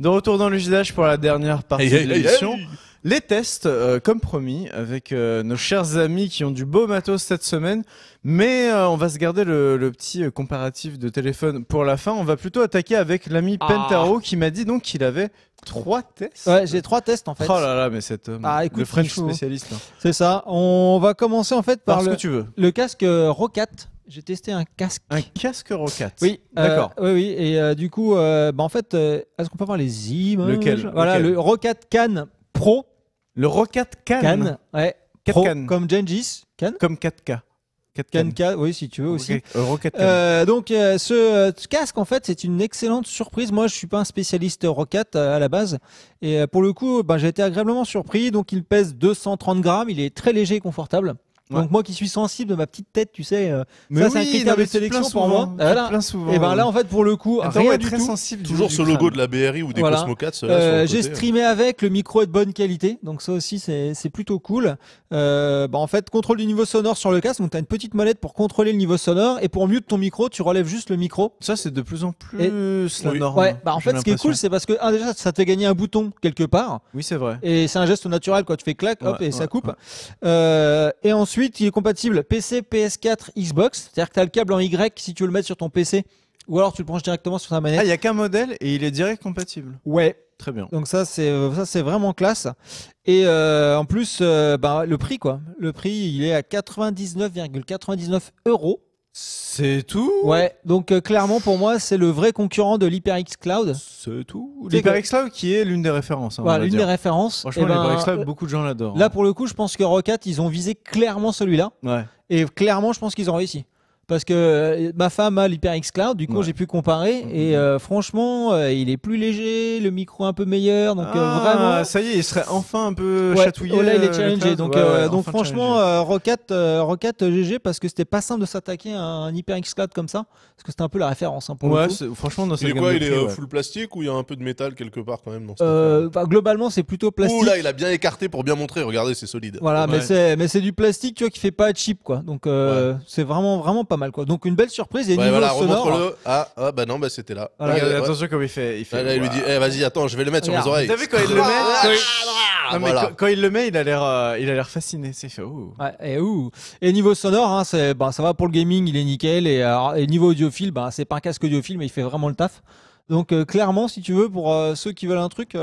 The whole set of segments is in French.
De retour dans le l'usage pour la dernière partie de l'émission. les tests, euh, comme promis, avec euh, nos chers amis qui ont du beau matos cette semaine. Mais euh, on va se garder le, petit comparatif de téléphone pour la fin. On va plutôt attaquer avec l'ami ah. Pentaro qui m'a dit donc qu'il avait trois tests. Ouais, j'ai trois tests en fait. Oh là là, mais cet homme, ah, le French spécialiste. Hein. C'est ça. On va commencer en fait par, le, le casque Rocat j'ai testé un casque. Un casque Rocat. Oui, euh, d'accord. oui, oui, et euh, du coup, euh, bah, en fait, est-ce qu'on peut avoir les images Lequel Voilà, le Rocat Can Pro. Le Rocat Can Can, ouais. Pro, Can. Comme Gengis. Can Comme 4K. 4K. Can oui, si tu veux aussi. euh, donc, ce, casque, en fait, c'est une excellente surprise. Moi, je suis pas un spécialiste Rocat à la base. Et pour le coup, ben, j'ai été agréablement surpris. Donc, il pèse 230 grammes. Il est très léger et confortable. Donc moi qui suis sensible de ma petite tête, tu sais, euh, ça c'est un critère de sélection pour moi. et eh ben là en fait pour le coup, rien du Toujours ce logo de la BRI ou des Cosmo 4. Euh, j'ai hein. streamé avec, le micro est de bonne qualité, donc ça aussi c'est plutôt cool. Euh, bah, en fait contrôle du niveau sonore sur le casque, donc t'as une petite molette pour contrôler le niveau sonore et pour mieux de ton micro, tu relèves juste le micro. Ça c'est de plus en plus et... la norme. Hein, bah, en fait ce qui est cool c'est parce que déjà ça te fait gagner un bouton quelque part. Oui c'est vrai. Et c'est un geste naturel quoi, tu fais clac, hop et ça coupe. Et ensuite Ensuite, il est compatible PC, PS4, Xbox. C'est-à-dire que tu as le câble en Y si tu veux le mettre sur ton PC. Ou alors tu le branches directement sur ta manette. Ah, il n'y a qu'un modèle et il est direct compatible. Ouais. Très bien. Donc ça, c'est euh, ça, c'est vraiment classe. Et euh, en plus, euh, bah, le prix quoi. Le prix, il est à 99,99 euros. C'est tout Ouais, donc euh, clairement pour moi c'est le vrai concurrent de l'HyperX Cloud. C'est tout L'HyperX Cloud qui est l'une des références. Hein, l'une des références. Franchement, eh ben, l'HyperX Cloud, euh, beaucoup de gens l'adorent. Là hein. pour le coup, je pense que Rocket, ils ont visé clairement celui-là. Ouais. Et clairement, je pense qu'ils ont réussi parce que euh, ma femme a l'HyperX Cloud, du coup j'ai pu comparer mhm. et euh, franchement euh, il est plus léger, le micro un peu meilleur, donc ah, vraiment. Ça y est, il serait enfin un peu chatouillé. Oh, là il est challengé, donc, donc franchement Rocket, GG parce que c'était pas simple de s'attaquer à un HyperX Cloud comme ça, parce que c'était un peu la référence hein, pour le coup. franchement dans Il est quoi, il est full plastique ou il y a un peu de métal quelque part quand même bah, Globalement c'est plutôt plastique. Ouh là il a bien écarté pour bien montrer, regardez c'est solide. Voilà, mais c'est mais c'est du plastique tu vois qui fait pas cheap quoi, donc c'est vraiment vraiment pas mal quoi. Donc une belle surprise et niveau sonore. Ah, ah, bah non bah c'était là. Ah, attention comme il fait. Il, fait, ah, là, il lui dit eh, vas-y attends je vais le mettre sur mes oreilles. quand il le met. Quand il... le met, il a l'air, euh, il a l'air fasciné. C'est fait. Ouais, et, ouh. et niveau sonore, hein, c'est, bah, ça va pour le gaming, il est nickel. Et, euh, et niveau audiophile, bah, c'est pas un casque audiophile, mais il fait vraiment le taf. Donc euh, clairement, si tu veux, pour ceux qui veulent un truc,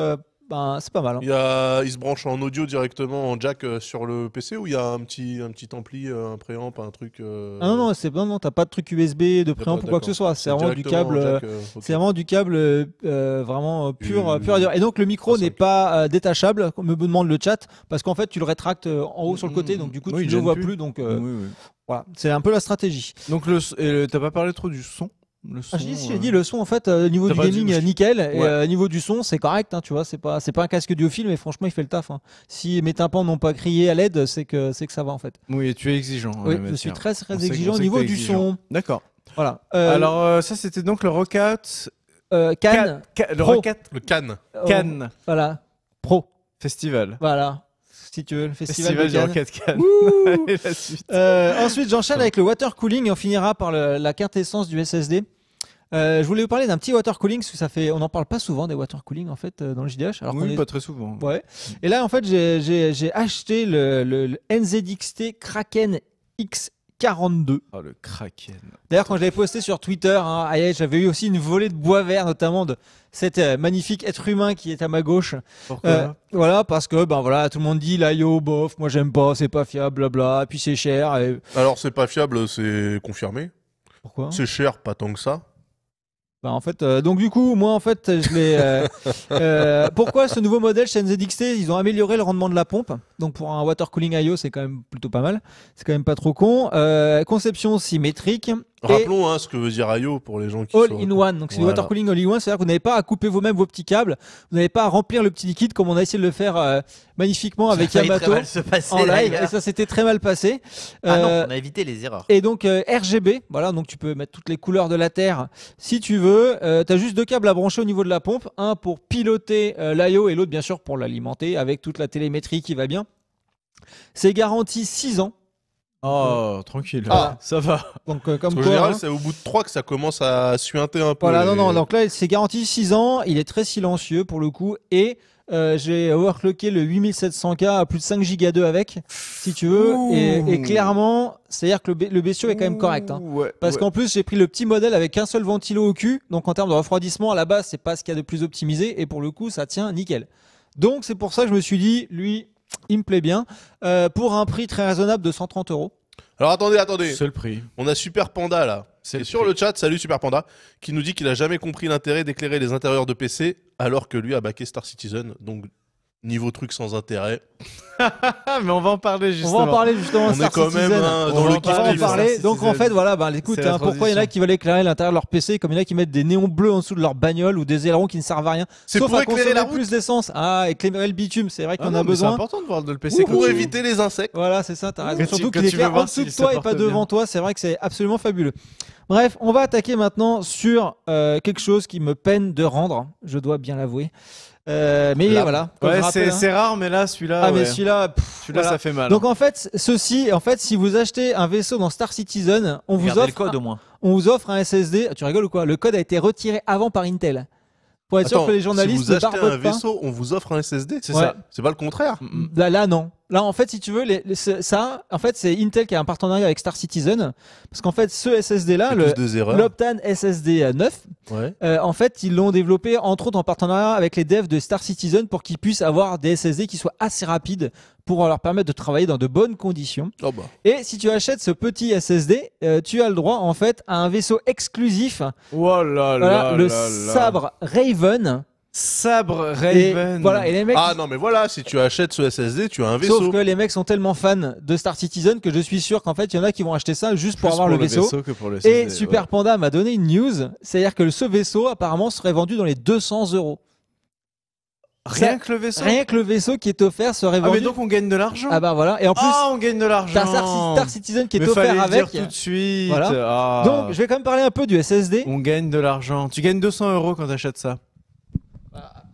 ben, c'est pas mal. Hein. Il, y a... il, se branche en audio directement en jack euh, sur le PC ou il y a un petit, un petit ampli, euh, un préamp, un truc. Euh? Ah non, non, c'est non, non t'as pas de truc USB, de préamp ou quoi que ce soit. C'est vraiment, du câble, c'est vraiment du câble vraiment pur, pur à dire. Et donc le micro ah, n'est pas détachable, me demande le chat, parce qu'en fait tu le rétractes en haut sur le côté, donc du coup tu ne le vois plus. donc, Voilà, c'est un peu la stratégie. Donc le, t'as pas parlé trop du son le ah, son, ah, euh, dit le son en fait euh, au niveau du gaming euh, nickel et au niveau du son c'est correct hein, tu vois c'est pas c'est pas un casque duophile mais franchement il fait le taf hein. si mes tympans n'ont pas crié à l'aide c'est que c'est que ça va en fait oui et tu es exigeant oui, je suis très très exigeant au niveau du son d'accord voilà alors ça c'était donc le Rockout out Can... le Rockout le can Cannes voilà pro festival voilà si tu veux, le festival, de Cannes. Euh, ensuite, j'enchaîne avec le water cooling et on finira par le, la quintessence du SSD. Euh, je voulais vous parler d'un petit water cooling, parce que ça fait, on n'en parle pas souvent des water cooling en fait euh, dans le JDH. Alors oui, pas très souvent. Ouais. Et là, en fait, j'ai acheté le, le NZXT Kraken X 42. Oh, le Kraken. D'ailleurs, quand je posté sur Twitter, hein, j'avais eu aussi une volée de bois vert, notamment de cet euh, magnifique être humain qui est à ma gauche. Pourquoi euh, Voilà, parce que ben voilà, tout le monde dit Yo, bof, moi j'aime pas, c'est pas fiable, bla. puis c'est cher. Alors c'est pas fiable, c'est confirmé. Pourquoi C'est cher, pas tant que ça. Bah en fait, euh, donc du coup, moi en fait, je l'ai. Euh, euh, pourquoi ce nouveau modèle chez NZXT Ils ont amélioré le rendement de la pompe. Donc pour un water cooling IO, c'est quand même plutôt pas mal. C'est quand même pas trop con. conception symétrique. Rappelons hein, ce que veut dire IO pour les gens qui all in one. Donc c'est du water all in one, c'est-à-dire que vous n'avez pas à couper vous-même vos petits câbles, vous n'avez pas à remplir le petit liquide comme on a essayé de le faire euh, magnifiquement avec Yamato en live. Et ça s'était très mal passé. Ah euh, non, on a évité les erreurs. Et donc euh, RGB, voilà, donc tu peux mettre toutes les couleurs de la Terre si tu veux. Euh, tu as juste deux câbles à brancher au niveau de la pompe, un pour piloter l'IO et l'autre bien sûr pour l'alimenter avec toute la télémétrie qui va bien. C'est garanti 6 ans Oh, tranquille, ah. ça va. Donc, euh, comme général, hein. c'est au bout de 3 que ça commence à suinter un peu. Voilà, non, non. Donc là, s'est garanti 6 ans. Il est très silencieux pour le coup. Et euh, j'ai overclocké le 8700K à plus de 5 Go 2 avec, si tu veux. Et, et clairement, c'est-à-dire que le, est quand même correct. Hein. Parce qu'en plus, j'ai pris le petit modèle avec un seul ventilo au cul. Donc en termes de refroidissement, à la base, c'est pas ce qu'il y a de plus optimisé. Et pour le coup, ça tient nickel. Donc c'est pour ça que je me suis dit, lui, il me plaît bien. Euh, pour un prix très raisonnable de 130 euros. Alors attendez, attendez. prix. On a Super Panda là. C'est sur le chat, salut Super Panda, qui nous dit qu'il n'a jamais compris l'intérêt d'éclairer les intérieurs de PC alors que lui a baqué Star Citizen. Donc Niveau truc sans intérêt. mais on va en parler justement. On va en parler justement. On est quand même hein, dans on le kiff. En parler. Donc en fait, voilà, bah, écoute, pourquoi il y en a qui veulent éclairer l'intérieur de leur PC, comme il y en a qui mettent des néons bleus en dessous de leur bagnole ou des ailerons qui ne servent à rien. C'est pour à éclairer la plus d'essence. Ah, éclairer le bitume, c'est vrai ah qu'on a besoin. C'est important de voir le PC pour éviter les insectes. Voilà, c'est ça, t'as raison. Surtout qu'il éclaire en dessous de toi et pas devant toi, c'est vrai que c'est absolument fabuleux. Bref, on va attaquer maintenant sur euh, quelque chose qui me peine de rendre, je dois bien l'avouer. Euh, mais voilà. Ouais, hein. c'est rare, mais là, celui-là. Ah, mais celui-là. Celui-là, ça fait mal. Donc hein. en fait, ceci, en fait, si vous achetez un vaisseau dans Star Citizen, on vous offre. au moins. On vous offre un SSD. Tu rigoles ou quoi Le code a été retiré avant par Intel pour être sûr que les journalistes si vous achetez un vaisseau, on vous offre un SSD, c'est ça C'est pas le contraire Là, là non. Là, en fait, si tu veux, les, ça, en fait, c'est Intel qui a un partenariat avec Star Citizen, parce qu'en fait, ce SSD-là, l'Optane SSD 9, en fait, ils l'ont développé entre autres en partenariat avec les devs de Star Citizen pour qu'ils puissent avoir des SSD qui soient assez rapides pour leur permettre de travailler dans de bonnes conditions. Oh bah. Et si tu achètes ce petit SSD, euh, tu as le droit en fait à un vaisseau exclusif. Oh voilà, le sabre Raven. Sabre Raven. voilà, et les Ah non, mais voilà, si tu achètes ce SSD, tu as un vaisseau. Sauf que les mecs sont tellement fans de Star Citizen que je suis sûr qu'en fait, il y en a qui vont acheter ça juste pour avoir le, vaisseau. et Super Panda m'a donné une news, c'est-à-dire que ce vaisseau apparemment serait vendu dans les 200 euros. Rien que le vaisseau. qui est offert serait vendu. Ah mais donc on gagne de l'argent. Ah bah voilà et en plus. Ah on gagne de l'argent. Star, Citizen qui est mais offert le Dire tout de suite. Ah. Donc je vais quand même parler un peu du SSD. On gagne de l'argent. Tu gagnes 200 euros quand t'achètes ça.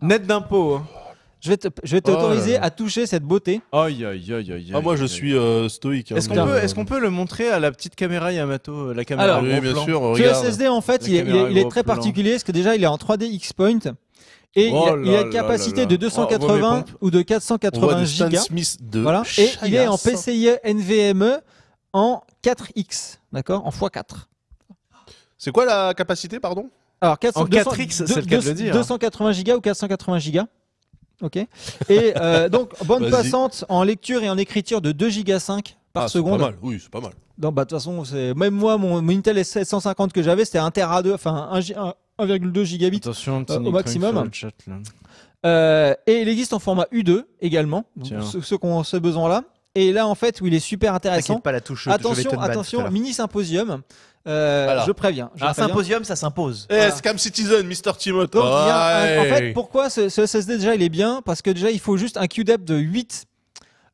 Net d'impôts. Hein. Je vais te, je t'autoriser oh à toucher cette beauté. Aïe aïe aïe aïe. Ah moi je suis euh, stoïque. Hein. est-ce qu'on peut, le montrer à la petite caméra Yamato, euh, la caméra Alors, oui, bien sûr. Le SSD en fait, il, est, très particulier parce que déjà il est en 3D X Point et il, a, oh une capacité de 280 ou de 480 gigas. De voilà. Et il est en PCIe NVMe en 4X, d'accord En x4. C'est quoi la capacité, pardon Alors, en 4X, c'est le cas de le dire. 280 gigas ou 480 gigas. Ok. Et euh, donc, bande passante en lecture et en écriture de 2 gigas 5 par ah, seconde. C'est pas mal, oui, c'est pas mal. bah, de toute façon, même moi, mon, Intel S750 que j'avais, c'était 1 Tera 2, enfin, 1, 1,2 gigabit euh, au maximum. Euh, et il existe en format U2 également, ceux, qui ont ce besoin-là. Et là, en fait, où il est super intéressant. pas la touche. Attention, attention, mini symposium. Euh, je préviens. un symposium, ça s'impose. Eh, Scam Citizen, Mr. Timothée. en fait, pourquoi ce, ce, SSD déjà il est bien Parce que déjà, il faut juste un QDEP de 8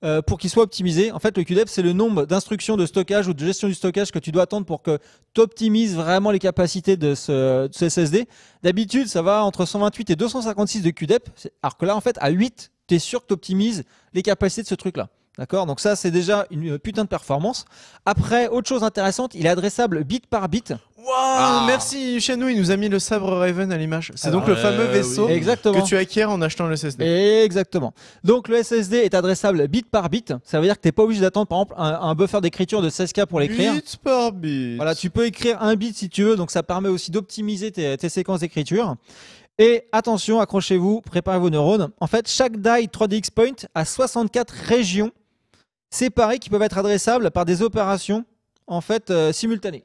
euh, pour qu'il soit optimisé. En fait, le QDEP, c'est le nombre d'instructions de stockage ou de gestion du stockage que tu dois attendre pour que tu optimises vraiment les capacités de ce, de ce SSD. D'habitude, ça va entre 128 et 256 de QDEP, alors que là, en fait, à 8, tu es sûr que tu optimises les capacités de ce truc-là. D'accord Donc ça, c'est déjà une putain de performance. Après, autre chose intéressante, il est adressable bit par bit. Ah. Merci, merci il nous a mis le sabre Raven à l'image. C'est donc le ah, fameux euh, vaisseau que tu acquiers en achetant le SSD. Exactement. Donc le SSD est adressable bit par bit. Ça veut dire que t'es pas obligé d'attendre par exemple un, buffer d'écriture de 16K pour l'écrire. Bit par bit. Voilà, tu peux écrire un bit si tu veux, donc ça permet aussi d'optimiser tes, séquences d'écriture. Et attention, accrochez-vous, préparez vos neurones. En fait, chaque die 3DX Point a 64 régions séparées qui peuvent être adressables par des opérations en fait euh, simultanées.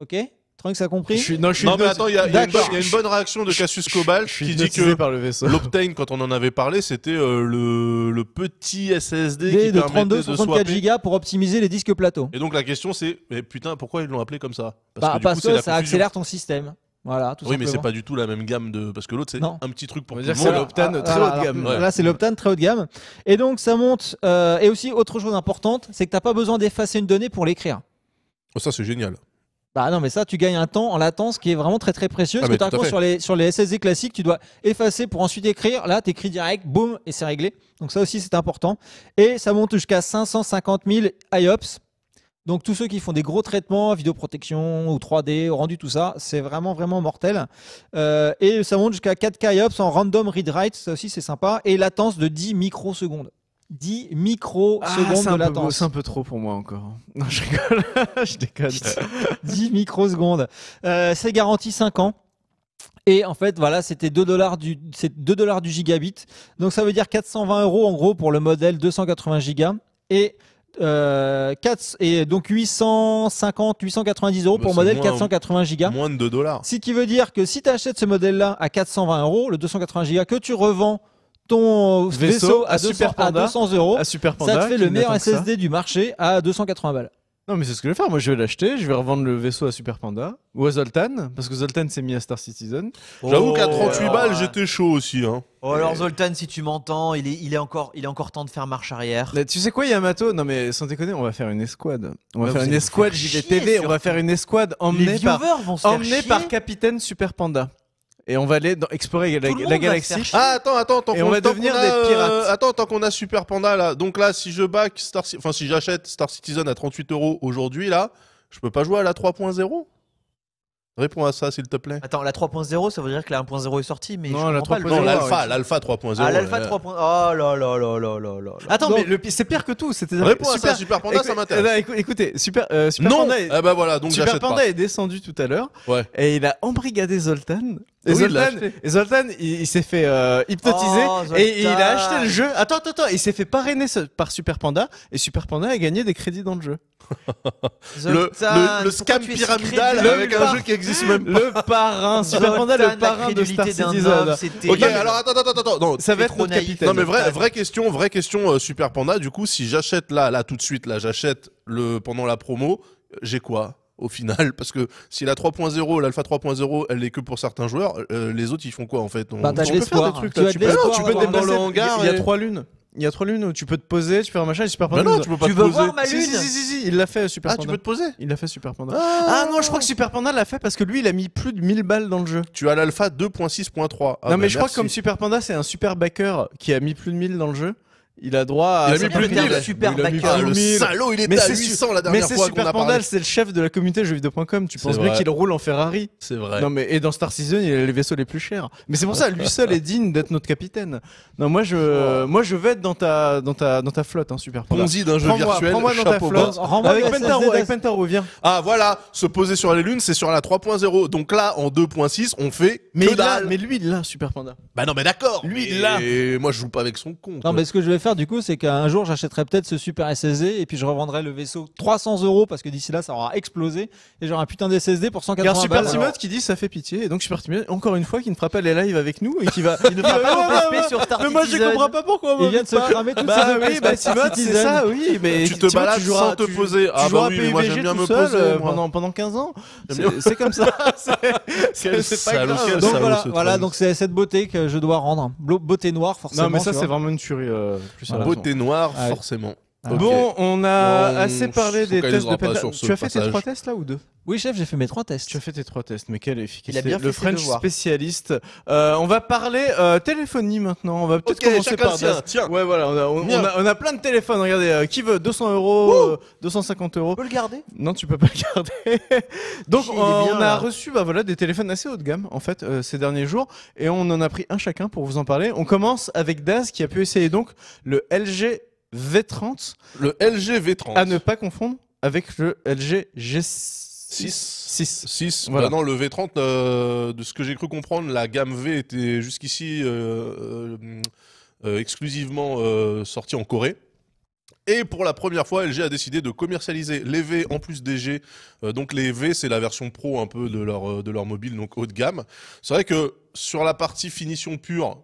Ok Trunks a compris je Non, non mais attends, il y, a, une, bonne réaction de Cassius Cobalt qui dit que l'Optane, quand on en avait parlé, c'était euh, le, petit SSD de 32 de 64 Go pour optimiser les disques plateaux. Et donc la question c'est, mais putain, pourquoi ils l'ont appelé comme ça Parce bah, que, ça accélère ton système. Voilà, oui, mais c'est pas du tout la même gamme de parce que l'autre c'est un petit truc pour dire c'est l'optane ah, très ah, haut de gamme. Là c'est l'optane très haut de gamme. Et donc ça monte euh, et aussi autre chose importante, c'est que t'as pas besoin d'effacer une donnée pour l'écrire. Oh, ça c'est génial. Bah non, mais ça, tu gagnes un temps en latence qui est vraiment très très précieux. Ah, parce que tu as sur les, sur les SSD classiques, tu dois effacer pour ensuite écrire. Là, tu écris direct, boum, et c'est réglé. Donc ça aussi, c'est important. Et ça monte jusqu'à 550 000 IOPS. Donc tous ceux qui font des gros traitements, vidéoprotection ou 3D, rendu tout ça, c'est vraiment vraiment mortel. Euh, et ça monte jusqu'à 4K IOPS en random read-write, ça aussi c'est sympa, et latence de 10 microsecondes. 10 microsecondes ah, de latence. C'est un peu trop pour moi encore. Non, je rigole, je déconne. 10 microsecondes. Euh, c'est garanti 5 ans. Et en fait, voilà, c'était 2 dollars du, 2 dollars du gigabit. Donc ça veut dire 420 euros en gros pour le modèle 280 gigas. Et 4, euh, et donc 850, 890 euros bah, pour le modèle 480 gigas. Moins de 2 dollars. Ce qui veut dire que si tu achètes ce modèle-là à 420 euros, le 280 gigas que tu revends ton vaisseau, à, Super Panda, à 200 euros, ça te fait le meilleur SSD du marché à 280 balles. Non, mais c'est ce que je vais faire. Moi, je vais l'acheter, je vais revendre le vaisseau à Super Panda ou à Zoltan, parce que Zoltan s'est mis à Star Citizen. J'avoue qu'à 38 balles, j'étais chaud aussi. Hein. Oh, alors, Zoltan, si tu m'entends, il est, il, est encore, il est encore temps de faire marche arrière. tu sais quoi, Yamato Non, mais sans déconner, on va faire une escouade. On va faire une escouade JVTV, on va faire une escouade emmenée, par, emmenée par Capitaine Super Panda et on va aller explorer la, galaxie. Ah, attends, attends, attends. Et on va devenir des pirates. attends, tant qu'on a Super Panda là. Donc là, si je back Star, enfin si j'achète Star Citizen à 38 euros aujourd'hui là, je peux pas jouer à la 3.0 Réponds à ça, s'il te plaît. Attends, la 3.0, ça veut dire que la 1.0 est sortie, mais Non, la Non, l'alpha, l'alpha 3.0. Ah, l'alpha 3.0. Oh là là là là là là. Attends, mais le c'est pire que tout. c'était à à ça, Super Panda, ça m'intéresse. Eh ben, écoutez, super, euh, Panda est- ah, bah voilà, donc pas. Panda est descendu tout à l'heure Ouais. et il a embrigadé Zoltan et, Zoltan, il, s'est fait euh, hypnotiser oh, et il a acheté le jeu. Attends, attends, attends. Il s'est fait parrainer par Super Panda et Super Panda a gagné des crédits dans le jeu. le, scam pyramidal avec un jeu qui existe même pas. Le parrain, Super Panda, le parrain de Star Citizen. Ok, alors attends, attends, attends, non, ça va être trop naïf. Non, mais vraie, vraie question, vraie question, euh, Super Panda. Du coup, si j'achète là, là tout de suite, là, j'achète le pendant la promo, j'ai quoi au final Parce que si la 3.0, l'alpha 3.0, elle est que pour certains joueurs, euh, les autres ils font quoi en fait bah, On, tu peux faire des trucs Tu, peux, Il y, a euh. trois lunes. Il y a trois lunes où tu peux te poser, tu peux faire un machin, Super bah Panda. tu peux pas te poser. voir ma lune il l'a fait Super ah, tu peux te poser Il l'a fait Super Panda. Ah. ah, non, je crois que Super Panda l'a fait parce que lui, il a mis plus de 1000 balles dans le jeu. Tu as l'alpha 2.6.3. Ah non, mais bah, je crois que comme Super Panda, c'est un super backer qui a mis plus de 1000 dans le jeu. Il a droit à. Il a mis plus de Super backer. Le salaud, il était à 800 la dernière fois. Mais c'est Super Pandal, c'est le chef de la communauté jeuxvideo.com. Tu penses bien qu'il roule en Ferrari C'est vrai. Non, mais et dans Star Season, il a les vaisseaux les plus chers. Mais c'est pour ça, lui seul est digne d'être notre capitaine. Non, moi je, oh. moi je vais être dans ta, dans ta, dans ta flotte, hein, Super Pandal. Ponzi d'un jeu virtuel. Prends-moi dans ta flotte. Avec Pentaro, avec viens. Ah voilà, se poser sur les lunes, c'est sur la 3.0. Donc là, en 2.6, on fait. Mais mais lui, il l'a, Super Panda. Bah non, mais d'accord. Lui, il l'a. Et moi, je joue pas avec son compte. Non, mais ce que je vais faire du coup, c'est qu'un jour j'achèterai peut-être ce super SSD et puis je revendrai le vaisseau 300 euros parce que d'ici là ça aura explosé et j'aurai un putain d'SSD pour 180 euros. Il y a un Super simote qui dit ça fait pitié et donc Super mais encore une fois qui ne fera pas les lives avec nous et qui va. il ne fera pas Mais moi je comprends pas pourquoi. Il vient de se cramer tout bah, oui, bah c'est ça, oui. Mais tu te balades sans te poser. Ah bah oui, j'aime bien me poser euh, pendant 15 ans. C'est comme ça. C'est pas Donc voilà, donc c'est cette beauté que je dois rendre. Beauté noire forcément. Non mais ça c'est vraiment une tuerie. Euh, plus. Beauté noire, ah forcément. Ah, bon, on a assez parlé des tests de Tu as fait tes trois tests là ou deux Oui, chef, j'ai fait mes trois tests. Tu as fait tes trois tests, mais quelle efficacité Il a Le French spécialiste. Euh, on va parler euh, téléphonie maintenant. On va peut-être commencer par. Ouais, voilà, on a, on, a, on a, plein de téléphones. Regardez, euh, qui veut 200 euros, 250 euros. Tu peux le garder Non, tu peux pas le garder. Donc, on a reçu bah, voilà, des téléphones assez haut de gamme en fait ces derniers jours, et on en a pris un chacun pour vous en parler. On commence avec Daz qui a pu essayer donc le LG V30. Le LG V30. À ne pas confondre avec le LG G6. 6. 6. Voilà. non, le V30, euh, de ce que j'ai cru comprendre, la gamme V était jusqu'ici euh, euh, exclusivement sortie en Corée. Et pour la première fois, LG a décidé de commercialiser les V en plus des G. donc les V, c'est la version pro un peu de leur, de leur mobile, donc haut de gamme. C'est vrai que sur la partie finition pure,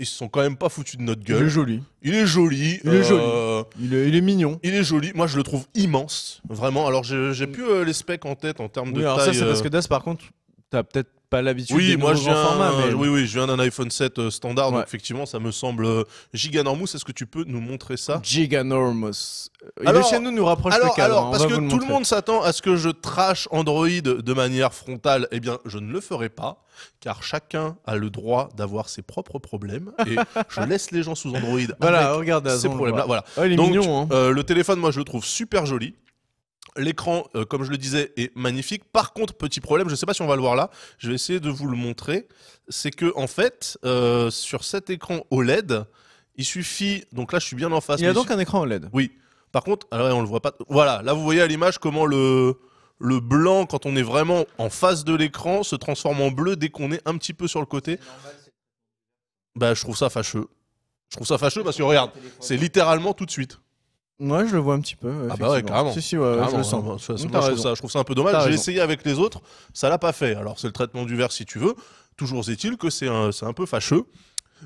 ils se sont quand même pas foutus de notre gueule. Il est joli. Il est joli. Il est joli. Euh, il, est, mignon. Il est joli. Moi, je le trouve immense, vraiment. Alors, j'ai plus euh, les specs en tête en termes de alors taille. Ça, c'est parce euh, que Das, par contre, t'as peut-être pas l'habitude. Oui, moi je viens, mais... oui, oui, je viens d'un iPhone 7 euh, standard, donc effectivement ça me semble euh, giganormous. Est-ce que tu peux nous montrer ça Giganormous. Alors, chez nous nous rapproche alors, hein, parce que tout le monde s'attend à ce que je trash Android de manière frontale. Eh bien, je ne le ferai pas, car chacun a le droit d'avoir ses propres problèmes et je laisse les gens sous Android. Voilà, regarde ces problèmes-là. Voilà. Oh, donc, hein. euh, le téléphone, moi je le trouve super joli l'écran, euh, comme je le disais, est magnifique. Par contre, petit problème, je ne sais pas si on va le voir là, je vais essayer de vous le montrer. C'est que, en fait, euh, sur cet écran OLED, il suffit. Donc là, je suis bien en face. Il y a donc un écran OLED Oui. Par contre, alors ah on le voit pas. Voilà, là, vous voyez à l'image comment le. Le blanc, quand on est vraiment en face de l'écran, se transforme en bleu dès qu'on est un petit peu sur le côté. Bah, je trouve ça fâcheux. Je trouve ça fâcheux parce que regarde, c'est littéralement tout de suite. Ouais, je le vois un petit peu. Ah bah ouais, carrément. Si, si, ouais, je le sens. Mm, je, trouve ça, un peu dommage. J'ai essayé avec les autres, ça l'a pas fait. Alors, c'est le traitement du verre si tu veux. Toujours est-il que c'est un, un, peu fâcheux.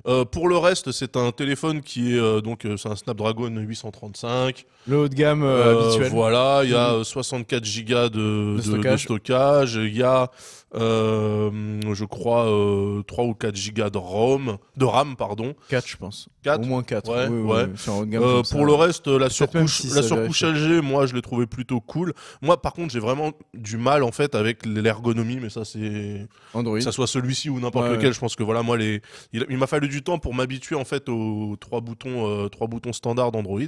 Euh, pour le reste, c'est un téléphone qui est euh, donc euh, c'est un Snapdragon 835. Le haut de gamme habituel. Voilà, il y a 64 mm. Go de, de, stockage. Il y a euh, je crois 3 euh, ou 4 gigas de de RAM pardon. 4 je pense. 4 Au moins 4. Euh, pour le reste la surcouche la surcouche LG, moi je l'ai trouvé plutôt cool. Moi par contre, j'ai vraiment du mal en fait avec l'ergonomie mais ça c'est Android. Que ça soit celui-ci ou n'importe lequel, je pense que voilà, moi les il, m'a fallu du temps pour m'habituer en fait aux trois boutons trois boutons standards d'Android.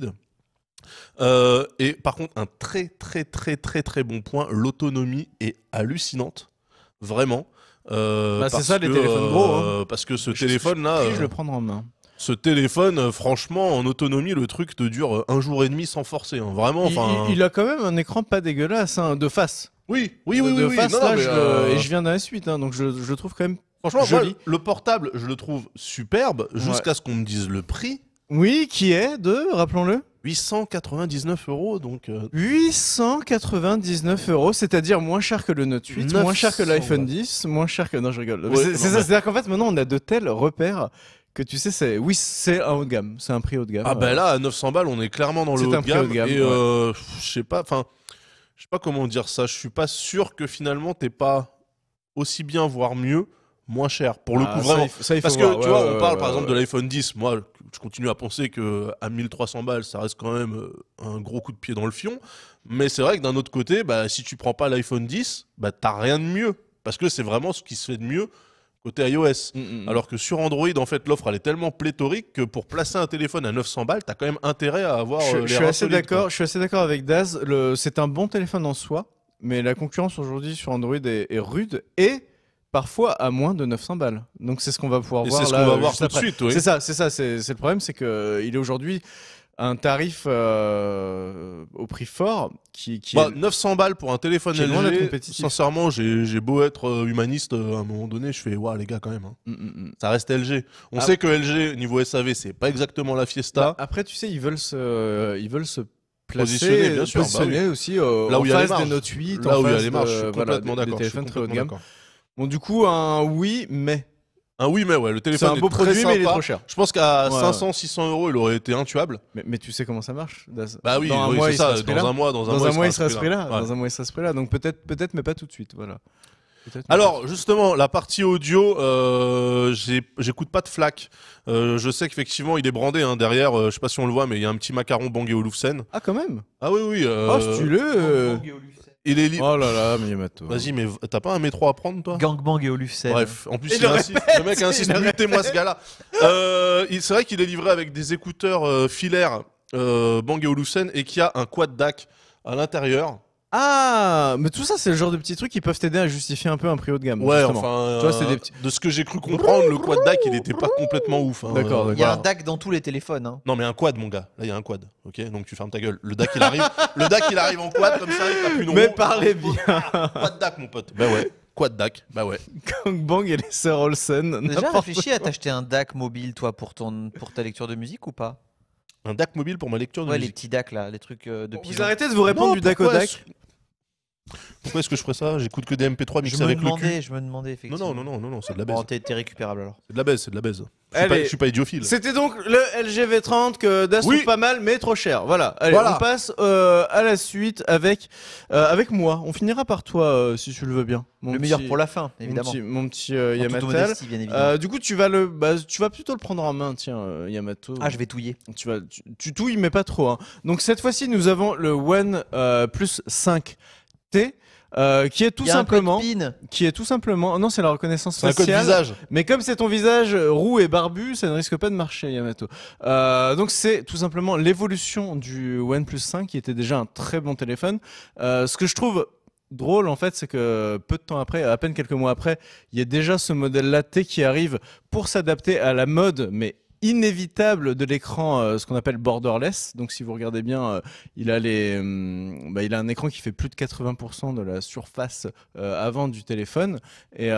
et par contre, un très très très très très bon point, l'autonomie est hallucinante vraiment. Euh, bah, c'est ça les téléphones gros. Hein. Euh, parce que ce téléphone-là. Je, euh, vais le prendre en main. Ce téléphone, franchement, en autonomie, le truc te dure un jour et demi sans forcer. Hein. Vraiment. Il, a quand même un écran pas dégueulasse, hein, de face. Oui, oui, oui, oui. De face, et je viens de la suite, donc je, je le trouve quand même Franchement, moi, le portable, je le trouve superbe jusqu'à ce qu'on me dise le prix. Oui, qui est de, rappelons-le 899 euros, donc. 899 euh, euros, c'est-à-dire moins cher que le Note 8, moins cher que l'iPhone 10, moins cher que. Non, je rigole. c'est ça, c'est-à-dire qu'en fait, maintenant, on a de tels repères que tu sais, c'est oui, c'est un haut de gamme, c'est un prix haut de gamme. Ah, ben euh, là, à 900 balles, on est clairement dans le haut, un prix de gamme. Et euh, je sais pas, enfin, je sais pas comment dire ça, je suis pas sûr que finalement, t'es pas aussi bien, voire mieux moins cher pour le ah, coup vraiment parce que tu vois on parle par exemple de l'iPhone 10 moi je continue à penser que à 1300 balles ça reste quand même euh, un gros coup de pied dans le fion mais c'est vrai que d'un autre côté bah si tu prends pas l'iPhone 10 bah t'as rien de mieux parce que c'est vraiment ce qui se fait de mieux côté iOS. Mm, mm, mm. Alors que sur Android, en fait, l'offre, elle est tellement pléthorique que pour placer un téléphone à 900 balles, t'as quand même intérêt à avoir. Je, euh, je suis assez d'accord. Je suis assez d'accord avec Daz. C'est un bon téléphone en soi, mais la concurrence aujourd'hui sur Android est, est rude et parfois à moins de 900 balles. Donc c'est ce qu'on va pouvoir voir. Euh, tout de suite. C'est ça, c'est ça. C'est le problème, c'est qu'il euh, est aujourd'hui un tarif euh, au prix fort qui, qui bah, est... 900 balles pour un téléphone LG, sincèrement j'ai beau être humaniste à un moment donné je fais waouh les gars quand même hein. mm, mm, mm. ça reste LG on ah. sait que LG niveau SAV c'est pas exactement la fiesta bah, après tu sais ils veulent se ils veulent se placer, positionner bien aussi là Note 8 où les marches complètement d'accord très haut gamme Bon, du coup, un oui, mais. Un oui, mais ouais, le téléphone est, un beau produit, mais il est trop cher. Je pense qu'à 500, 600 euros, il aurait été intuable. Mais, tu sais comment ça marche Bah oui, ça. Dans un mois, dans un mois, il sera à là Dans un mois, il sera là Donc peut-être, peut-être, mais pas tout de suite. Voilà. Alors justement, la partie audio, euh, j'écoute pas de flac. Euh, je sais qu'effectivement, il est brandé hein, derrière. Euh, je sais pas si on le voit, mais il y a un petit macaron Bang au Ah, quand même. Ah oui, oui. euh, Ah, oh, le. Il est libre. Oh là là, mais il toi Vas-y, mais t'as pas un métro à prendre, toi Bang et Olufsen. Bref, en plus, il, le mec insiste, mutez-moi ce gars-là. Euh, c'est vrai qu'il est livré avec des écouteurs euh, filaires euh, Bang et Olufsen et qu'il y a un quad DAC à l'intérieur. Ah, mais tout ça, c'est le genre de petits trucs qui peuvent t'aider à justifier un peu un prix haut de gamme. Ouais, enfin, euh, de ce que j'ai cru comprendre, le quad DAC, il n'était pas complètement ouf. Hein. D'accord. Il y a un DAC dans tous les téléphones. Hein. Non, mais un quad, mon gars. Là, il y a un quad. Ok, donc tu fermes ta gueule. Le DAC, il arrive. le DAC, il arrive en quad comme ça. Il plus mais parlez bien. quad DAC, mon pote. Bah ouais. Quad DAC, bah ouais. Gangbang et les sœurs Olsen. Déjà réfléchi à t'acheter un DAC mobile, toi, pour, ton, pour ta lecture de musique ou pas un DAC mobile pour ma lecture de ouais, les petits DAC là, les trucs euh, de de Vous arrêtez de vous répondre du dac au dac. Pourquoi est-ce que je ferais ça J'écoute que des MP3 mixés je avec le Je me demandais, effectivement. Non, non, non, non, non, c'est de la baisse t'es récupérable alors. C'est de la baisse c'est de la baisse. Je suis, pas, suis pas idiophile. C'était donc le LGV30 que Das pas mal, mais trop cher. Voilà. Allez, on passe euh, à la suite avec, euh, avec moi. On finira par toi, euh, si tu le veux bien. le meilleur pour la fin, évidemment. Mon petit, Yamato. du coup, tu vas, le, bah, tu vas plutôt le prendre en main, tiens, Yamato. Ah, je vais touiller. Tu, vas, tu, touilles, mais pas trop. Hein. Donc, cette fois-ci, nous avons le One Plus 5. T, euh, qui est tout simplement, qui est tout simplement, non, c'est la reconnaissance faciale. Mais comme c'est ton visage roux et barbu, ça ne risque pas de marcher, Yamato. Euh, donc c'est tout simplement l'évolution du OnePlus 5, qui était déjà un très bon téléphone. Euh, ce que je trouve drôle en fait, c'est que peu de temps après, à peine quelques mois après, il y a déjà ce modèle laté qui arrive pour s'adapter à la mode, mais inévitable de l'écran, euh, ce qu'on appelle borderless. Donc si vous regardez bien, euh, il, a hum, bah, il a un écran qui fait plus de 80% de la surface euh, avant du téléphone. Et,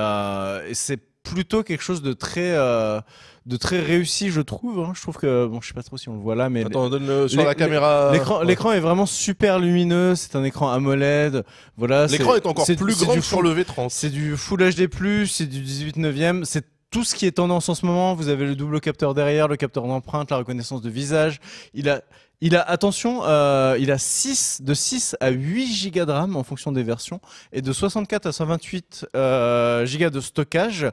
c'est plutôt quelque chose de très de très réussi je trouve hein. je trouve que bon je sais pas trop si on le voit là mais Attends, donne le, sur la caméra l'écran est vraiment super lumineux c'est un écran AMOLED voilà l'écran est, encore plus grand que sur le V30 c'est du Full HD+ c'est du 18 9e c'est tout ce qui est tendance en ce moment. Vous avez le double capteur derrière, le capteur d'empreinte, la reconnaissance de visage. Il a, il a attention, euh, il a 6, de 6 à 8 gigas de RAM en fonction des versions et de 64 à 128 euh, gigas de stockage.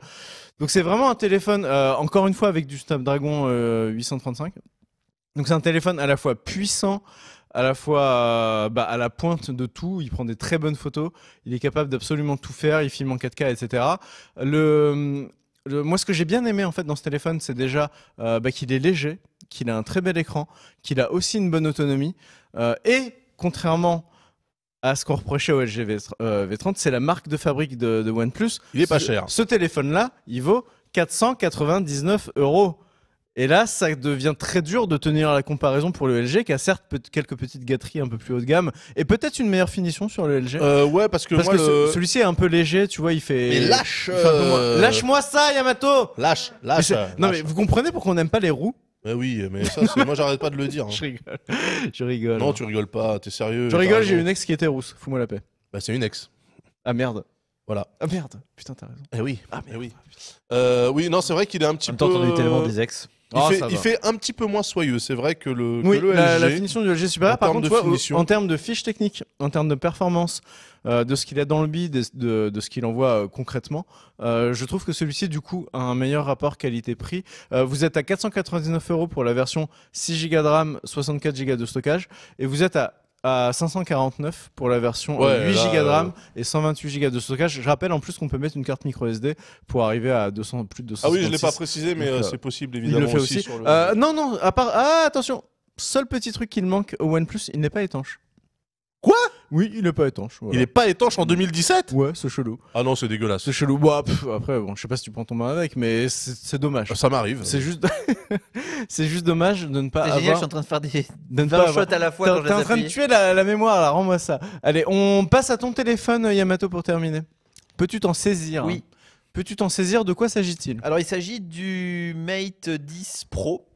Donc c'est vraiment un téléphone, euh, encore une fois, avec du Snapdragon 835. Euh, Donc c'est un téléphone à la fois puissant, à la fois bah, à la pointe de tout, il prend des très bonnes photos, il est capable d'absolument tout faire, il filme en 4K, etc. Le, moi, ce que j'ai bien aimé en fait dans ce téléphone, c'est déjà euh, bah, qu'il est léger, qu'il a un très bel écran, qu'il a aussi une bonne autonomie. Euh, et contrairement à ce qu'on reprochait au LG v, 30 euh, c'est la marque de fabrique de, OnePlus. Il est pas cher. Ce téléphone-là, il vaut 499 euros. Et là, ça devient très dur de tenir la comparaison pour le LG, qui a certes quelques petites gâteries un peu plus haut de gamme, et peut-être une meilleure finition sur le LG. Euh, ouais, parce que, celui-ci est un peu léger, tu vois, il fait. Mais lâche euh, Lâche-moi ça, Yamato Lâche, lâche, Non, mais vous comprenez pourquoi on n'aime pas les roues bah oui, mais ça, moi j'arrête pas de le dire. Hein. Je rigole. Non, tu rigoles pas, t'es sérieux. Je rigole, j'ai une ex qui était rousse, fous-moi la paix. Bah c'est une ex. Ah merde. Voilà. Ah merde, putain t'as raison. Eh oui. Ah eh oui. Euh, oui, non, c'est vrai qu'il est un petit en peu. as entendu tellement des ex. Il, ah, fait, un petit peu moins soyeux. C'est vrai que le, la, finition du LG est Par contre, en termes de fiches techniques, en termes de performance, euh, de ce qu'il a dans le bid, de, ce qu'il envoie euh, concrètement, euh, je trouve que celui-ci, du coup, a un meilleur rapport qualité-prix. vous êtes à 499 euros pour la version 6 Go de RAM, 64 Go de stockage, et vous êtes à à 549 pour la version 8 euh, Go de RAM euh. et 128 Go de stockage. Je rappelle en plus qu'on peut mettre une carte micro SD pour arriver à 200, plus de 200. Ah oui, je l'ai pas précisé, mais euh, c'est possible évidemment. Il le fait aussi. Sur le... non, non, à part. Ah, attention! Seul petit truc qui manque au OnePlus, il n'est pas étanche. Oui, il n'est pas étanche. Il n'est pas étanche en 2017 Ouais, c'est chelou. Ah non, c'est dégueulasse. C'est chelou. Bah, après, bon, je sais pas si tu prends ton main avec, mais c'est dommage. Ça m'arrive. C'est juste, c'est juste dommage de ne pas C'est génial, je suis en train de faire des à la fois T'es en train de tuer la, mémoire, là, rends-moi ça. Allez, on passe à ton téléphone, Yamato, pour terminer. Peux-tu t'en saisir hein Oui. Peux-tu t'en saisir De quoi s'agit-il Alors il s'agit du Mate 10 Pro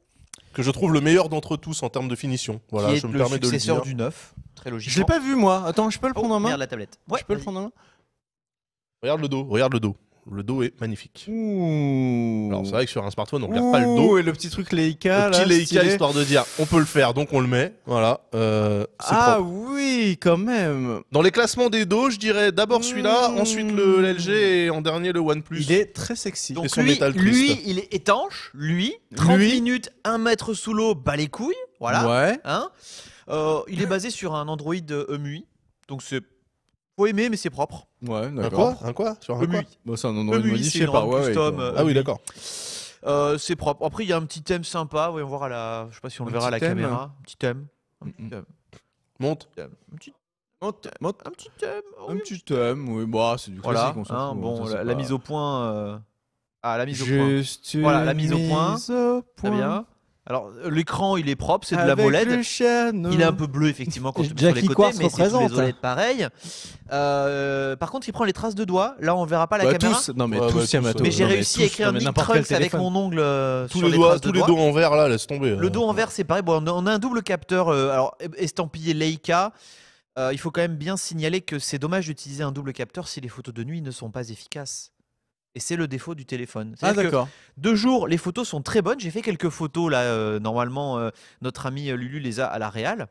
que je trouve le meilleur d'entre tous en termes de finition. Voilà, je me permets de le dire. du 9, très logique Je l'ai pas vu moi. Attends, je peux le prendre en oh, main. Regarde la tablette. Ouais, Je peux le prendre en main Regarde le dos, regarde le dos. Le dos est magnifique. Ouh. Alors c'est vrai que sur un smartphone on regarde pas le dos. Et le petit truc Leica. Le petit Leica histoire de dire on peut le faire donc on le met. Voilà. Euh, ah oui quand même. Dans les classements des dos je dirais d'abord celui-là, mmh. ensuite le LG et en dernier le OnePlus. Il est très sexy. Donc lui, lui, il est étanche. Lui 30 minutes 1 mètre sous l'eau bas les couilles. Voilà. Ouais. Hein. Euh, il est basé sur un Android EMUI euh, e donc c'est faut aimer, mais c'est propre. Ouais, d'accord. Un quoi Sur un le quoi bon, C'est un nom par custom, bah. euh, Ah oui, d'accord. Euh, c'est propre. Après, il y a un petit thème sympa. Voyons voir à la. Je sais pas si on le verra à la caméra. Un petit thème. Un petit thème. Monte. Un petit... Monte, monte. Un petit thème. Un petit thème. Oui, bah, c'est du classique. On hein, hein, bon, la, mise au point. Euh... Ah, la mise au point. Juste voilà, la mise au point. Mise au point. Très bien. Alors l'écran il est propre, c'est de la molette. Il est un peu bleu effectivement quand je sur les côtés, mais c'est tous les pareil. Euh, par contre, il prend les traces de doigts. Là, on verra pas la bah, caméra. non mais j'ai réussi à écrire Nick Trunks avec mon ongle euh, sur les, les doigts, tous les doigts en vert là, laisse tomber. Le hein. dos en vert, c'est pareil. Bon, on a un double capteur euh, alors estampillé Leica. il faut quand même bien signaler que c'est dommage d'utiliser un double capteur si les photos de nuit ne sont pas efficaces. Et c'est le défaut du téléphone. Ah, d'accord. Deux jours, les photos sont très bonnes. J'ai fait quelques photos là. Euh, normalement, euh, notre ami euh, Lulu les a à la Réal.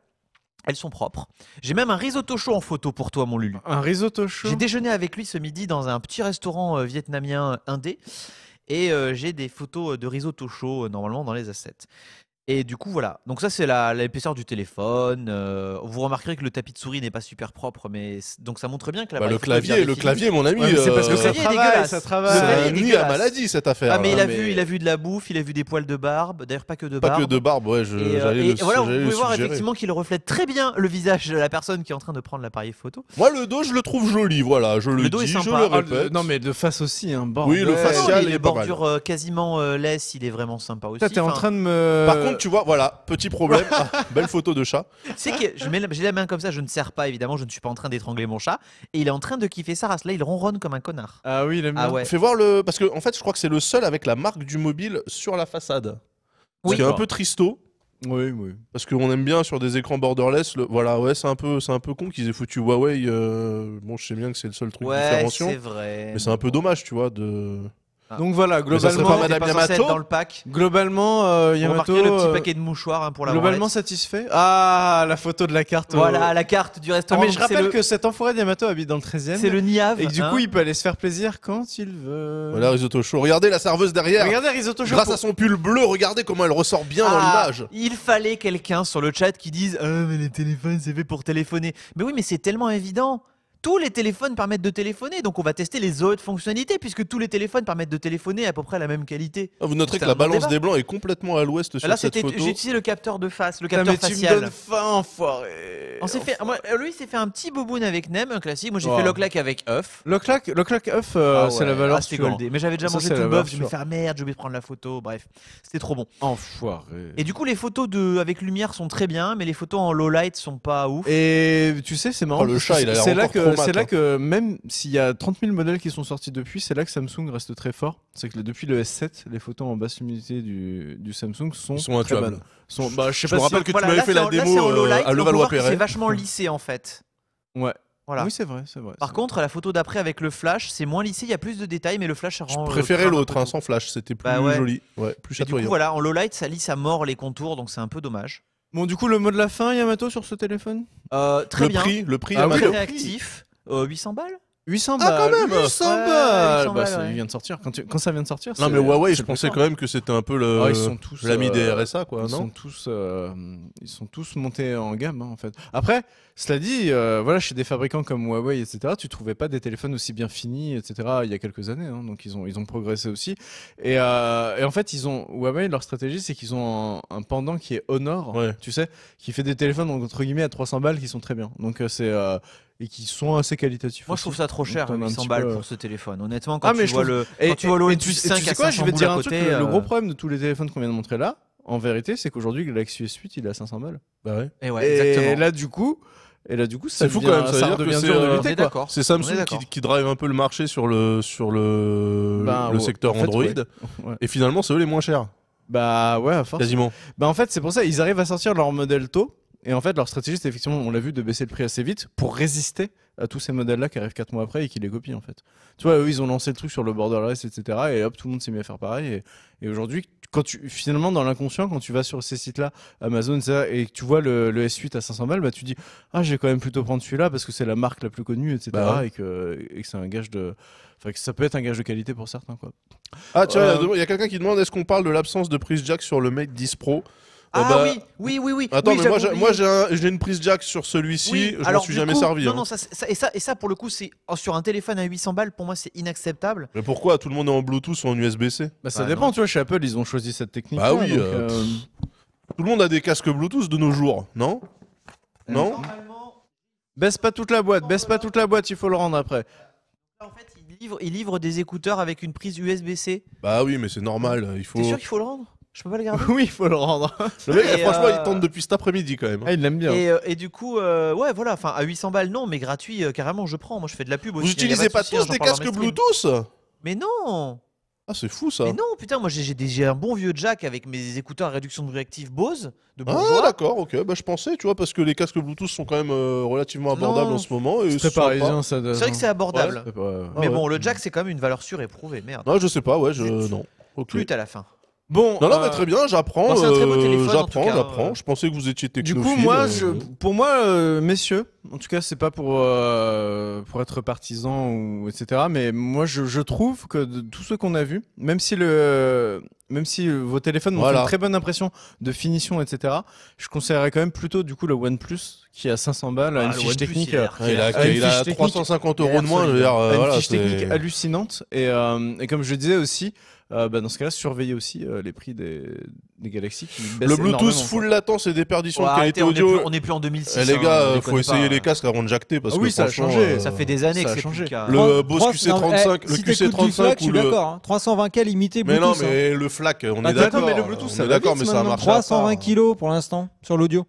Elles sont propres. J'ai même un risotto chaud en photo pour toi, mon Lulu. Un risotto chaud. J'ai déjeuné avec lui ce midi dans un petit restaurant vietnamien indé. Et j'ai des photos de risotto chaud normalement dans les assets. Et du coup, voilà. Donc ça, c'est l'épaisseur du téléphone. Euh, vous remarquerez que le tapis de souris n'est pas super propre, mais donc ça montre bien que la bah, le clavier, le clavier, mon ami. c'est euh, parce que ça clavier travaille, ça travaille. c'est nuit à maladie cette affaire. Ah mais il a hein, vu, il a vu de la bouffe, il a vu des poils de barbe. D'ailleurs, pas que de barbe Pas que de barbe, ouais, je- Et, euh, voilà, vous pouvez voir effectivement qu'il reflète très bien le visage de la personne qui est en train de prendre l'appareil photo. Moi, le dos, je le trouve joli, voilà, je le, dis, je ah, le répète. non, mais de face aussi, hein, Oui, le facial, les bordures quasiment laisses il est vraiment sympa aussi. tu es en train de me. Par contre, tu vois, voilà, petit problème. Ah, belle photo de chat. C'est que je mets j'ai la main comme ça, je ne sers pas évidemment, je ne suis pas en train d'étrangler mon chat. Et il est en train de kiffer ça, race. Là, il ronronne comme un connard. Ah oui, il aime Ah bien. Fais voir le. Parce que, en fait, je crois que c'est le seul avec la marque du mobile sur la façade. Oui. Ce est un peu tristo. Oui, oui. Parce qu'on aime bien sur des écrans borderless. le- Voilà, ouais, c'est un, peu- c'est un peu con qu'ils aient foutu Huawei. Euh, bon, je sais bien que c'est le seul truc Ouais, c'est vrai. Mais c'est un peu dommage, tu vois, de. Ah. Donc voilà, globalement, pas Madame Yamato dans le pack. Globalement, euh, Yamato, le petit euh, paquet de mouchoirs hein, pour la. Globalement satisfait. Ah, la photo de la carte. Euh. Voilà, la carte du ah, restaurant. mais je rappelle que cet enfoiré de Yamato habite dans le 13e. C'est le Niave. Et du hein. coup, il peut aller se faire plaisir quand il veut. Voilà risotto chaud. Regardez la serveuse derrière. Regardez risotto chaud. Grâce à son pull bleu, regardez comment elle ressort bien dans ah, l'image. Il fallait quelqu'un sur le chat qui dise "Ah, mais les téléphones, c'est fait pour téléphoner." Mais oui, mais c'est tellement évident. Tous les téléphones permettent de téléphoner, donc on va tester les autres fonctionnalités, puisque tous les téléphones permettent de téléphoner à peu près la même qualité. Ah, vous noterez que la balance des blancs est complètement à l'ouest sur cette photo. J'ai utilisé le capteur de face, le capteur mais facial. Tu me donnes faim, enfoiré. On s'est fait, moi, lui, s'est fait un petit boboon avec Nem, un classique. Moi, j'ai fait le clac avec œuf. Le clac, œuf, euh, ah c'est la valeur ah, Goldé. Mais j'avais déjà mangé tout le bœuf. Je vais faire merde, je vais prendre la photo. Bref, c'était trop bon. Enfoiré. Et du coup, les photos de avec lumière sont très bien, mais les photos en low light sont pas ouf. Et tu sais, c'est marrant. Oh, le chat, il a l'air c'est là c'est là que même s'il y a 30 000 modèles qui sont sortis depuis, c'est là que Samsung reste très fort. C'est que depuis le S7, les photos en basse humidité du, Samsung sont, je, me que tu m'avais fait la démo euh, à C'est vachement lissé en fait. Ouais. Voilà. Oui, c'est vrai, Par contre, la photo d'après avec le flash, c'est moins lissé, il y a plus de détails, mais le flash rend. Je préférais l'autre, hein, sans flash, c'était bah plus joli, ouais, voilà, en low light, ça lisse à mort les contours, donc c'est un peu dommage. Bon, du coup, le mot de la fin, Yamato, sur ce téléphone euh, Très le Prix, le prix, ah Yamato. réactif. 800 euh, balles 800 balles. Ah, quand même 800 balles, ça bah, vient de sortir. Quand, ça vient de sortir, Non, mais Huawei, je pensais quand même que c'était un peu le- l'ami ah, des RSA, quoi, ils sont tous, euh, euh, ils sont tous montés en gamme hein, en fait. Après, cela dit, euh, voilà, chez des fabricants comme Huawei, etc., tu trouvais pas des téléphones aussi bien finis, etc. Il y a quelques années, hein, donc ils ont ils ont progressé aussi. Et, en fait, ils ont Huawei, leur stratégie, c'est qu'ils ont un, pendant qui est Honor, tu sais, qui fait des téléphones entre guillemets à 300 balles qui sont très bien. Donc c'est et qui sont assez qualitatifs. Moi, je trouve ça trop cher, 100 balles pour ce euh. téléphone. Honnêtement, quand ah, tu vois le, et, tu vois le tu sais quoi, je vais te dire un truc, le gros euh. problème de tous les téléphones qu'on vient de montrer là, en vérité, c'est qu'aujourd'hui, Galaxy S8, il est à 500 balles. Bah ouais. Et, ouais, exactement. et là, du coup. Et là, du coup, c'est fou quand même. Ça, c'est euh, C'est Samsung qui, drive un peu le marché sur le sur le, bah, secteur Android. Et finalement, c'est eux les moins chers. Bah ouais, à force. Quasiment. Bah en fait, c'est pour ça ils arrivent à sortir leur modèle tôt et en fait, leur stratégie, c'est effectivement, on l'a vu, de baisser le prix assez vite pour résister à tous ces modèles-là qui arrivent 4 mois après et qui les copient, en fait. Tu vois, eux, ils ont lancé le truc sur le borderless, etc. Et hop, tout le monde s'est mis à faire pareil. Et, aujourd'hui, quand tu, finalement, dans l'inconscient, quand tu vas sur ces sites-là, Amazon, etc., et que tu vois le, S8 à 500 balles, bah, tu dis, ah, j'ai quand même plutôt prendre celui-là parce que c'est la marque la plus connue, etc. Et que, ça peut être un gage de qualité pour certains, quoi. Ah, vois, euh, il y a quelqu'un qui demande, est-ce qu'on parle de l'absence de prise jack sur le Mate 10 Pro? Eh ah bah... oui, oui, oui, oui. Attends, moi, j'ai, une prise jack sur celui-ci, je m'en suis jamais servi. Non, hein. non, ça, ça, et, ça, et ça, pour le coup, c'est oh, sur un téléphone à 800 balles, pour moi, c'est inacceptable. Mais pourquoi Tout le monde est en Bluetooth ou en USB-C bah, Ça ah, dépend, tu vois, chez Apple, ils ont choisi cette technique. Bah oui. Euh, euh, tout le monde a des casques Bluetooth de nos jours, non euh, Non Baisse pas toute la boîte, baisse pas toute la boîte, il faut le rendre après. En fait, ils livrent, des écouteurs avec une prise USB-C. Bah oui, mais c'est normal. Il faut... T'es sûr qu'il faut le rendre je peux pas le garder. oui, il faut le rendre. Le mec, franchement, il euh, tente depuis cet après-midi quand même. Ah, il l'aime bien. Et, euh, du coup, euh, ouais, voilà. Enfin, à 800 balles, non, mais gratuit, carrément, je prends. Moi, je fais de la pub aussi. Vous utilisez pas, tous des casques Bluetooth Mais non ah, c'est fou ça! Mais non, putain, moi j'ai un bon vieux jack avec mes écouteurs à réduction de bruit Bose. De ah, d'accord, ok. Bah, je pensais, tu vois, parce que les casques Bluetooth sont quand même relativement abordables en ce moment. C'est parisien, ça. C'est vrai que c'est abordable. Ah, mais bon, le jack, c'est quand même une valeur sûre et prouvée, merde. Non, ah, je sais pas, ouais, je. Non. Plus à la fin. Bon, non, non, mais euh, très bien, j'apprends. j'apprends, j'apprends. Je pensais que vous étiez technophile. Du coup, moi, euh. je, pour moi, euh, messieurs, en tout cas, c'est pas pour pour être partisan ou etc. Mais moi, je, je trouve que de tout ce qu'on a vu, même si le même si euh, vos téléphones m'ont fait une très bonne impression de finition, etc., je conseillerais quand même plutôt du coup le OnePlus qui a 500 balles, une fiche technique. Il a, 350 euros de moins. Je veux dire, euh, une fiche technique hallucinante. Et, euh, et, comme je le disais aussi, bah dans ce cas-là, surveillez aussi les prix des, des galaxies qui baissent Le Bluetooth full latence et des perditions de qualité audio. On n'est plus, plus, en 2006. Eh, les hein, gars, faut essayer les hein. casques avant de jacter parce ah que ça a changé. Euh, ça fait des années ça que c'est changé. Plus le Bose QC35, eh, le QC35 ou le d'accord. 320K hein. limité Bluetooth. Mais non, mais le FLAC, on est ah, d'accord. mais le Bluetooth, ça d'accord, mais ça marche. 320 kilos pour l'instant sur l'audio.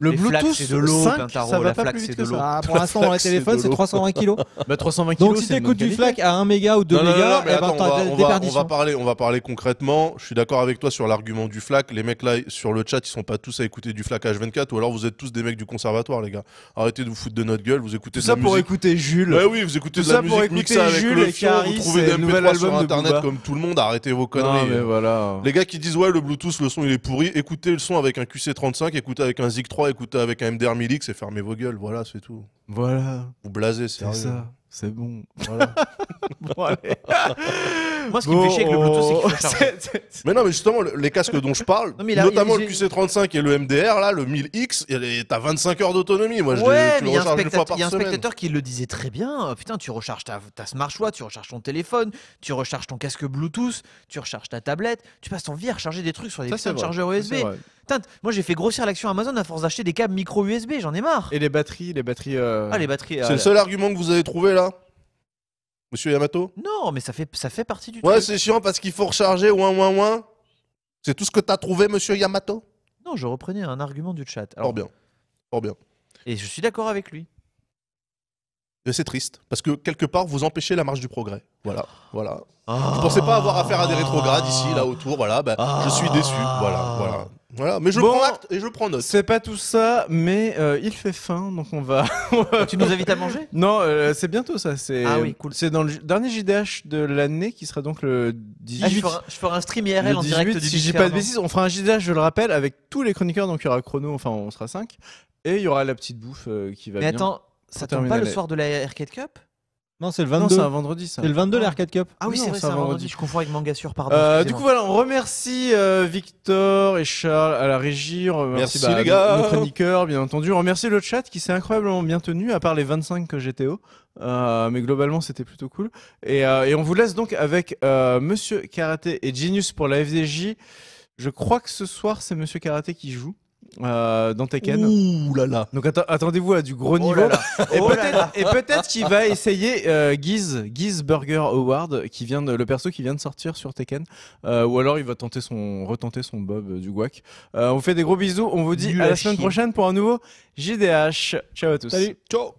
Le Bluetooth c'est de l'eau, ça va pas plus vite que ça. Ah, pour l'instant dans les téléphones c'est 320 kg. Mais 320 kg. Donc si t'écoutes du FLAC à 1 méga ou 2 mégas, eh ben, on, va, parler, on va parler concrètement. Je suis d'accord avec toi sur l'argument du FLAC. Les mecs là sur le chat, ils sont pas tous à écouter du FLAC H24 ou alors vous êtes tous des mecs du conservatoire les gars. Arrêtez de vous foutre de notre gueule, vous écoutez ça pour écouter Jules. Bah oui, vous écoutez ça pour musique Jules et vous trouvez des MP3 sur internet comme tout le monde, arrêtez vos conneries. Les gars qui disent ouais le Bluetooth le son il est pourri, écoutez le son avec un QC35, écoutez avec un Zig 3 écouter écoutez avec un MDR 1000X et fermez vos gueules, voilà, c'est tout. Voilà. Vous blasez, c'est ça. C'est bon. Voilà. bon, allez. Moi, ce qui me fait chier avec le Bluetooth, c'est qu'il faut oh. Mais non, mais justement, les casques dont je parle, notamment le QC35 et le MDR, là, le 1000X, t'as 25 heures d'autonomie. Moi, je, le recharges une fois par Il y a un spectateur qui le disait très bien. Putain, tu recharges ta, ta smartwatch, tu recharges ton téléphone, tu recharges ton casque Bluetooth, tu recharges ta tablette, tu passes ton vie à recharger des trucs sur des Ça, chargeurs USB moi j'ai fait grossir l'action Amazon à force d'acheter des câbles micro USB, j'en ai marre. Et les batteries, les batteries. Euh, ah les batteries. C'est euh, le seul argument que vous avez trouvé là Monsieur Yamato Non, mais ça fait ça fait partie du Ouais, c'est chiant parce qu'il faut recharger, ouin ouin ouin. C'est tout ce que t'as trouvé, monsieur Yamato Non, je reprenais un argument du chat. Alors, bien. or bien. Et je suis d'accord avec lui c'est triste, parce que quelque part, vous empêchez la marche du progrès. Voilà, voilà. Ah. Vous je pensais pas avoir affaire à des rétrogrades ici, là autour, voilà, ben ah. je suis déçu, voilà, voilà. Voilà, mais je prends acte et je prends note. C'est pas tout ça, mais euh, il fait faim, donc on va. tu nous invites à manger Non, euh, c'est bientôt ça. C'est ah C'est dans le dernier JDH de l'année qui sera donc le 18. je, ferai, un stream IRL en direct. Si j'ai pas de hein. bêtises, on fera un JDH, je le rappelle, avec tous les chroniqueurs, donc il y aura Chrono, enfin on sera 5. Et il y aura la petite bouffe euh, qui va venir. Mais attends, ça tombe pas le soir de la Arcade Cup non, c'est le 22. c'est un vendredi, ça. C'est le 22, la l'Arcade Cup. Ah oui, c'est un vendredi. Je confonds avec Manga Sur, pardon. Euh, du coup, voilà, on remercie euh, Victor et Charles à la régie. Merci, bah, les gars. Nos chroniqueurs, bien entendu. On remercie le chat qui s'est incroyablement bien tenu, à part les 25 que j'étais Euh, mais globalement, c'était plutôt cool. Et, euh, et, on vous laisse donc avec Monsieur Karaté et Genius pour la FDJ. Je crois que ce soir, c'est Monsieur Karaté qui joue. Euh, dans Tekken. Ouh là là. Donc attendez-vous à du gros oh niveau. Oh et peut-être qu'il va essayer euh, Burger Award, qui vient le perso qui vient de sortir sur Tekken. Euh, ou alors il va tenter son, retenter son Bob euh, du Guac. on vous fait des gros bisous. On vous dit à la semaine prochaine pour un nouveau JDH. Ciao à tous. Salut. Ciao.